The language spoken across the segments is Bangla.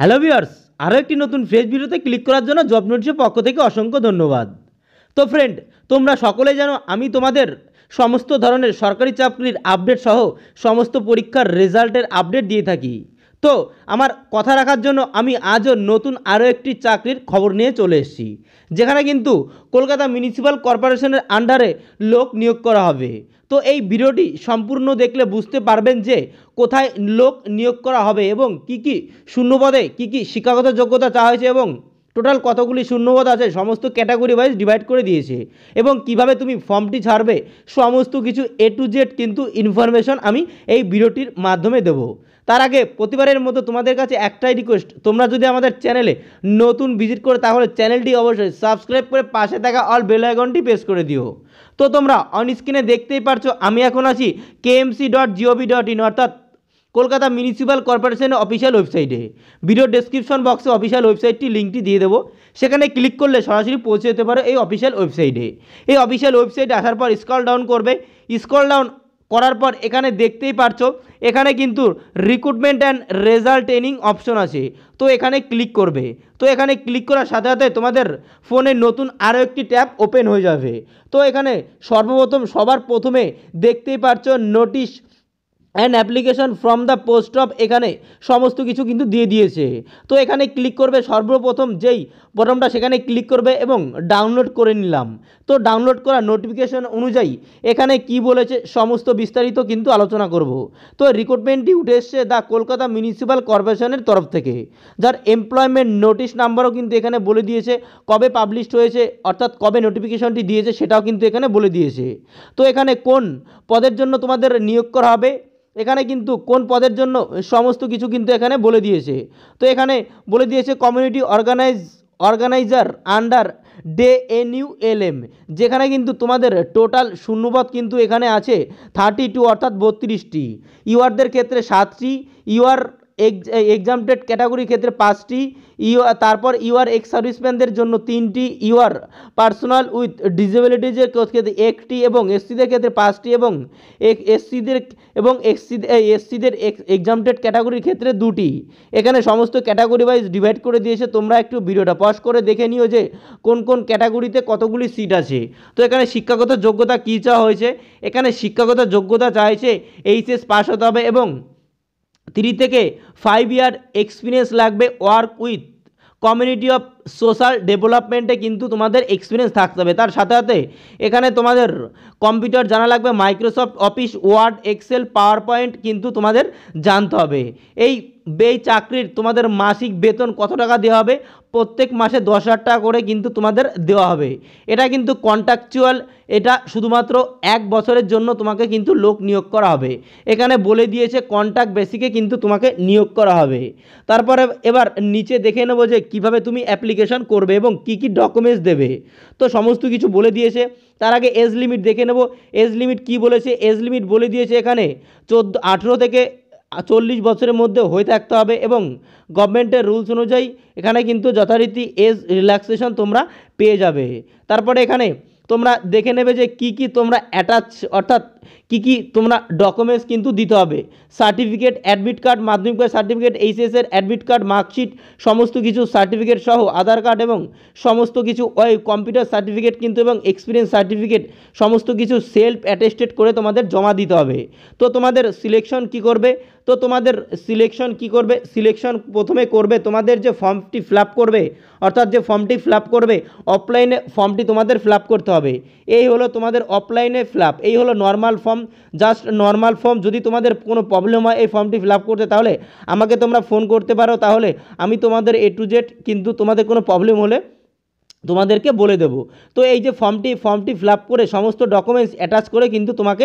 হ্যালো ভিওর্স আরও একটি নতুন ফ্রেশ ভিডিওতে ক্লিক করার জন্য জব নোটিসের পক্ষ থেকে অসংখ্য ধন্যবাদ তো ফ্রেন্ড তোমরা সকলে জানো আমি তোমাদের সমস্ত ধরনের সরকারি চাকরির আপডেট সহ সমস্ত পরীক্ষার রেজাল্টের আপডেট দিয়ে থাকি তো আমার কথা রাখার জন্য আমি আজও নতুন আরও একটি চাকরির খবর নিয়ে চলে এসেছি যেখানে কিন্তু কলকাতা মিউনিসিপ্যাল কর্পোরেশনের আন্ডারে লোক নিয়োগ করা হবে তো এই ভিডিওটি সম্পূর্ণ দেখলে বুঝতে পারবেন যে কোথায় লোক নিয়োগ করা হবে এবং কি কি শূন্যপদে কি কি শিক্ষাগত যোগ্যতা চাওয়া হয়েছে এবং টোটাল কতগুলি শূন্যপদ আছে সমস্ত ক্যাটাগরি ওয়াইজ ডিভাইড করে দিয়েছে এবং কিভাবে তুমি ফর্মটি ছাড়বে সমস্ত কিছু এ টু জেড কিন্তু ইনফরমেশন আমি এই ভিডিওটির মাধ্যমে দেবো তার আগে প্রতিবারের মতো তোমাদের কাছে একটাই রিকোয়েস্ট তোমরা যদি আমাদের চ্যানেলে নতুন ভিজিট করে তাহলে চ্যানেলটি অবশ্যই সাবস্ক্রাইব করে পাশে থাকা অল বেল আইকনটি প্রেস করে দিও তো তোমরা অন স্ক্রিনে দেখতেই পারছো আমি এখন আছি KMC dot gov dot in অর্থাৎ কলকাতা মিউনিসিপ্যাল কর্পোরেশনের অফিসিয়াল ওয়েবসাইটে ভিডিও ডেসক্রিপশন বক্সে অফিসিয়াল ওয়েবসাইটটি লিঙ্কটি দিয়ে দেবো সেখানে ক্লিক করলে সরাসরি পৌঁছে যেতে পারো এই অফিসিয়াল ওয়েবসাইটে এই অফিসিয়াল ওয়েবসাইটে আসার পর স্ক্রল ডাউন করবে স্ক্রল ডাউন করার পর এখানে দেখতেই পারছো এখানে কিন্তু recruitment and result training option আছে তো এখানে ক্লিক করবে তো এখানে ক্লিক করার সাথে সাথে তোমাদের ফোনে নতুন আরও একটি ট্যাব ওপেন হয়ে যাবে তো এখানে সর্বপ্রথম সবার প্রথমে দেখতেই পারছো notice an application from the post of এখানে সমস্ত কিছু কিন্তু দিয়ে দিয়েছে তো এখানে ক্লিক করবে সর্বপ্রথম যেই বটমটা সেখানে ক্লিক করবে এবং ডাউনলোড করে নিলাম তো ডাউনলোড করা নোটিফিকেশন অনুযায়ী এখানে কি বলেছে সমস্ত বিস্তারিত কিন্তু আলোচনা করব তো রিক্রুটমেন্টটি উঠে এসছে দ্য কলকাতা মিউনিসিপ্যাল কর্পোরেশনের তরফ থেকে যার এমপ্লয়মেন্ট নোটিশ নাম্বারও কিন্তু এখানে বলে দিয়েছে কবে পাবলিশড হয়েছে অর্থাৎ কবে নোটিফিকেশনটি দিয়েছে সেটাও কিন্তু এখানে বলে দিয়েছে তো এখানে কোন পদের জন্য তোমাদের নিয়োগ করা হবে এখানে কিন্তু কোন পদের জন্য সমস্ত কিছু কিন্তু এখানে বলে দিয়েছে তো এখানে বলে দিয়েছে community organize organizer under DAY N U L M যেখানে কিন্তু তোমাদের টোটাল শূন্যপদ কিন্তু এখানে আছে থার্টি টু অর্থাৎ বত্রিশটি ইউআরদের ক্ষেত্রে সাতটি ইউআর এক্সামটেড ক্যাটাগরির ক্ষেত্রে পাঁচটি ইউ তারপর ইউআর এক্স সার্ভিসম্যানদের জন্য তিনটি ইউআর পার্সোনাল উইথ ডিজেবিলিটিজের ক্ষেত্রে একটি এবং এসসিদের ক্ষেত্রে পাঁচটি এবং এসসিদের এবং এসসি এসসিদের এক্সামটেড ক্যাটাগরির ক্ষেত্রে দুটি এখানে সমস্ত ক্যাটাগরি ওয়াইজ ডিভাইড করে দিয়েছে তোমরা একটু ভিডিওটা পজ করে দেখে নিও যে কোন কোন ক্যাটাগরিতে কতগুলি সিট আছে তো এখানে শিক্ষাগত যোগ্যতা কী চাওয়া হয়েছে এখানে শিক্ষাগত যোগ্যতা চাইছে এইচএস পাস হতে হবে এবং থ্রি থেকে ফাইভ ইয়ার এক্সপিরিয়েন্স লাগবে work with community of social ডেভেলপমেন্টে কিন্তু তোমাদের এক্সপিরিয়েন্স থাকতে হবে তার সাথে সাথে এখানে তোমাদের কম্পিউটার জানা লাগবে Microsoft Office Word Excel PowerPoint কিন্তু তোমাদের জানতে হবে এই বেই চাকরির তোমাদের মাসিক বেতন কত টাকা দেওয়া হবে প্রত্যেক মাসে দশ হাজার টাকা করে কিন্তু তোমাদের দেওয়া হবে এটা কিন্তু কন্ট্রাকচুয়াল এটা শুধুমাত্র এক বছরের জন্য তোমাকে কিন্তু লোক নিয়োগ করা হবে এখানে বলে দিয়েছে কন্ট্রাক্ট বেসিকে কিন্তু তোমাকে নিয়োগ করা হবে তারপরে এবার নিচে দেখে নেবো যে কীভাবে তুমি অ্যাপ্লিকে অ্যাপ্লিকেশান করবে এবং কি কি ডকুমেন্টস দেবে তো সমস্ত কিছু বলে দিয়েছে তার আগে এজ লিমিট দেখে নেব এজ লিমিট কি বলেছে এজ লিমিট বলে দিয়েছে এখানে চোদ্দ আঠেরো থেকে চল্লিশ বছরের মধ্যে হয়ে থাকতে হবে এবং গভর্নমেন্টের রুলস অনুযায়ী এখানে কিন্তু যথারীতি এজ রিল্যাক্সেশন তোমরা পেয়ে যাবে তারপরে এখানে তোমরা দেখে নেবে যে কি কি তোমরা অ্যাটাচ অর্থাৎ কি কি তোমরা ডকুমেন্টস কিন্তু দিতে হবে certificate admit card Madhyamik certificate এইচএসের অ্যাডমিট কার্ড মার্কশিট সমস্ত কিছু সার্টিফিকেট সহ আধার কার্ড এবং সমস্ত কিছু ওই কম্পিউটার সার্টিফিকেট কিন্তু এবং এক্সপিরিয়েন্স সার্টিফিকেট সমস্ত কিছু সেলফ অ্যাটেস্টেড করে তোমাদের জমা দিতে হবে তো তোমাদের সিলেকশন কি করবে তো তোমাদের সিলেকশন কি করবে সিলেকশন প্রথমে করবে তোমাদের যে ফর্মটি ফিল করবে অর্থাৎ যে ফর্মটি ফিল করবে অফলাইনে ফর্মটি তোমাদের ফিল করতে হবে এই হলো তোমাদের অফলাইনে ফিল এই হলো normal form just normal form যদি তোমাদের কোনো প্রবলেম হয় এই ফর্মটি ফিল করতে তাহলে আমাকে তোমরা ফোন করতে পারো তাহলে আমি তোমাদের এ টু জেড কিন্তু তোমাদের কোনো প্রবলেম হলে তোমাদেরকে বলে দেব তো এই যে ফর্মটি ফর্মটি ফিল করে সমস্ত ডকুমেন্টস অ্যাটাচ করে কিন্তু তোমাকে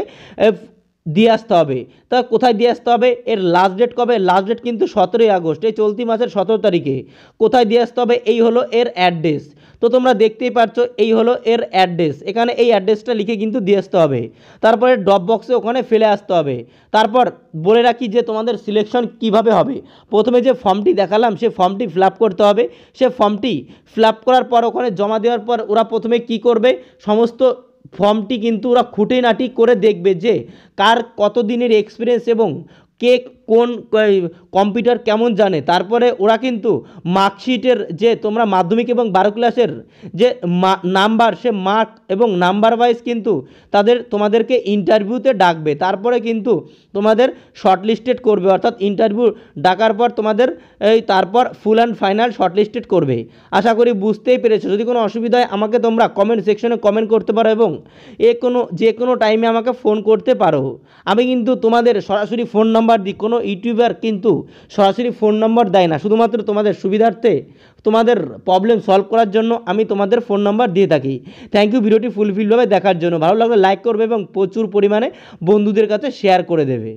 দিয়ে আসতে হবে তা কোথায় দিয়ে আসতে হবে এর লাস্ট ডেট কবে লাস্ট ডেট কিন্তু সতেরোই আগস্ট এই চলতি মাসের সতেরো তারিখে কোথায় দিয়ে আসতে হবে এই হলো এর অ্যাড্রেস তো তোমরা দেখতেই পারছো এই হলো এর অ্যাড্রেস এখানে এই অ্যাড্রেসটা লিখে কিন্তু দিয়ে আসতে হবে তারপরে ড্রপ বক্সে ওখানে ফেলে আসতে হবে তারপর বলে রাখি যে তোমাদের সিলেকশন কিভাবে হবে প্রথমে যে ফর্মটি দেখালাম সে ফর্মটি ফিল করতে হবে সে ফর্মটি ফিল করার পর ওখানে জমা দেওয়ার পর ওরা প্রথমে কি করবে সমস্ত ফর্মটি কিন্তু ওরা খুঁটিনাটি করে দেখবে যে কার কত দিনের এক্সপিরিয়েন্স এবং কে কোন কম্পিউটার কেমন জানে তারপরে ওরা কিন্তু মার্কশিটের যে তোমরা মাধ্যমিক এবং বারো ক্লাসের যে নাম্বার সে মার্ক এবং নাম্বার ওয়াইজ কিন্তু তাদের তোমাদেরকে ইন্টারভিউতে ডাকবে তারপরে কিন্তু তোমাদের শর্টলিস্টেড করবে অর্থাৎ ইন্টারভিউ ডাকার পর তোমাদের এই তারপর ফুল অ্যান্ড ফাইনাল শর্টলিস্টেড করবে আশা করি বুঝতেই পেরেছো যদি কোনো অসুবিধায় আমাকে তোমরা কমেন্ট সেকশনে কমেন্ট করতে পারো এবং এ কোনো যে কোনো টাইমে আমাকে ফোন করতে পারো আমি কিন্তু তোমাদের সরাসরি ফোন নম্বর নাম্বার দিই কোনো ইউটিউবার কিন্তু সরাসরি ফোন নম্বর দেয় না শুধুমাত্র তোমাদের সুবিধার্থে তোমাদের প্রবলেম সলভ করার জন্য আমি তোমাদের ফোন নাম্বার দিয়ে থাকি থ্যাংক ইউ ভিডিওটি ফুলফিলভাবে দেখার জন্য ভালো লাগলে লাইক করবে এবং প্রচুর পরিমাণে বন্ধুদের কাছে শেয়ার করে দেবে